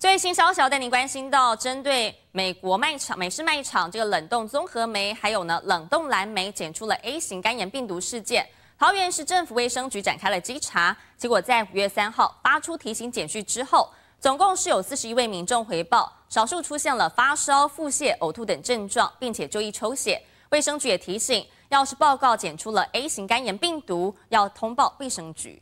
最新消息要带您关心到，针对美国卖场、美式卖场这个冷冻综合酶，还有呢冷冻蓝莓检出了 A 型肝炎病毒事件。桃园市政府卫生局展开了稽查，结果在五月三号发出提醒简讯之后，总共是有四十一位民众回报，少数出现了发烧、腹泻、呕吐等症状，并且就医抽血。卫生局也提醒，要是报告检出了 A 型肝炎病毒，要通报卫生局。